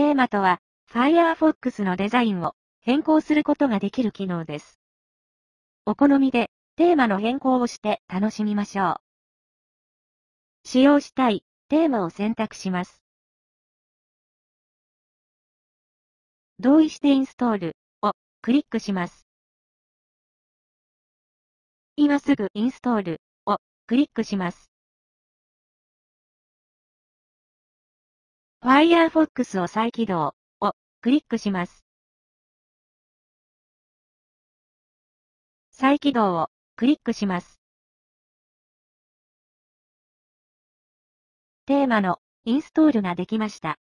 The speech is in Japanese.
テーマとは、Firefox のデザインを変更することができる機能です。お好みで、テーマの変更をして楽しみましょう。使用したいテーマを選択します。同意してインストールをクリックします。今すぐインストールをクリックします。Firefox を再起動をクリックします。再起動をクリックします。テーマのインストールができました。